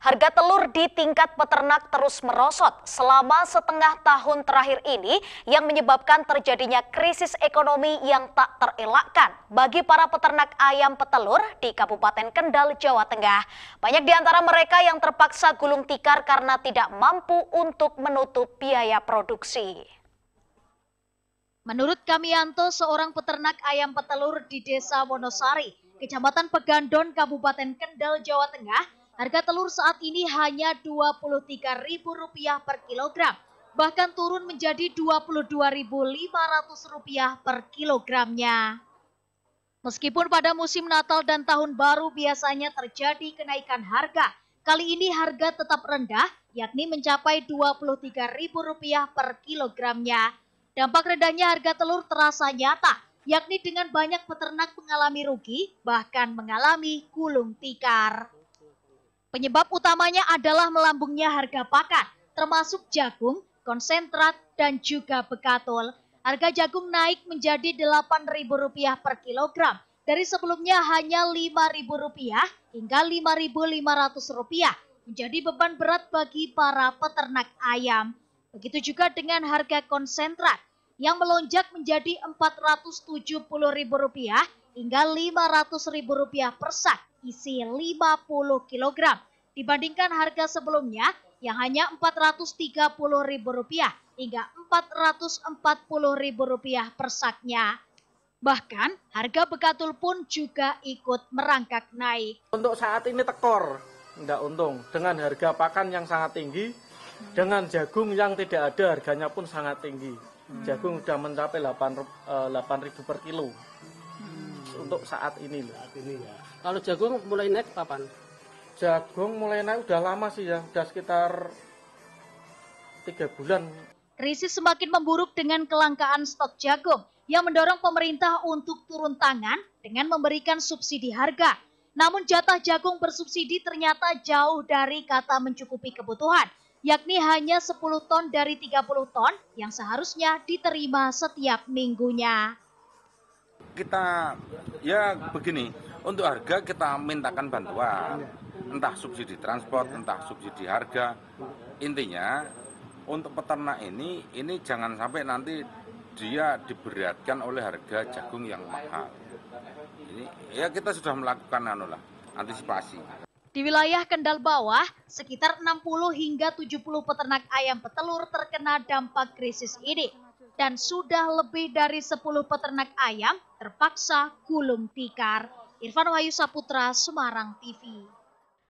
Harga telur di tingkat peternak terus merosot selama setengah tahun terakhir ini yang menyebabkan terjadinya krisis ekonomi yang tak terelakkan bagi para peternak ayam petelur di Kabupaten Kendal, Jawa Tengah. Banyak di antara mereka yang terpaksa gulung tikar karena tidak mampu untuk menutup biaya produksi. Menurut Kamianto, seorang peternak ayam petelur di Desa Wonosari, Kecamatan Pegandon, Kabupaten Kendal, Jawa Tengah, Harga telur saat ini hanya Rp23.000 per kilogram, bahkan turun menjadi Rp22.500 per kilogramnya. Meskipun pada musim Natal dan Tahun Baru biasanya terjadi kenaikan harga, kali ini harga tetap rendah yakni mencapai Rp23.000 per kilogramnya. Dampak rendahnya harga telur terasa nyata, yakni dengan banyak peternak mengalami rugi bahkan mengalami gulung tikar. Penyebab utamanya adalah melambungnya harga pakan, termasuk jagung, konsentrat, dan juga bekatul. Harga jagung naik menjadi Rp8.000 per kilogram, dari sebelumnya hanya Rp5.000 hingga Rp5.500 menjadi beban berat bagi para peternak ayam. Begitu juga dengan harga konsentrat yang melonjak menjadi Rp470.000 hingga Rp500.000 per sak isi 50 kg dibandingkan harga sebelumnya yang hanya Rp430.000 hingga Rp440.000 per saknya. Bahkan harga bekatul pun juga ikut merangkak naik. Untuk saat ini tekor, tidak untung. Dengan harga pakan yang sangat tinggi, dengan jagung yang tidak ada harganya pun sangat tinggi. Hmm. Jagung sudah mencapai 8.000 eh, per kilo untuk saat ini loh. Saat ini ya. Kalau jagung mulai naik kapan? Jagung mulai naik udah lama sih ya, udah sekitar tiga bulan. Krisis semakin memburuk dengan kelangkaan stok jagung yang mendorong pemerintah untuk turun tangan dengan memberikan subsidi harga. Namun jatah jagung bersubsidi ternyata jauh dari kata mencukupi kebutuhan yakni hanya 10 ton dari 30 ton yang seharusnya diterima setiap minggunya kita ya begini untuk harga kita mintakan bantuan entah subsidi transport entah subsidi harga intinya untuk peternak ini ini jangan sampai nanti dia diberatkan oleh harga jagung yang mahal ini ya kita sudah melakukan anulah antisipasi di wilayah Kendal Bawah, sekitar 60 hingga 70 peternak ayam petelur terkena dampak krisis ini dan sudah lebih dari 10 peternak ayam terpaksa gulung tikar. Irfan Wahyu Saputra, Semarang TV.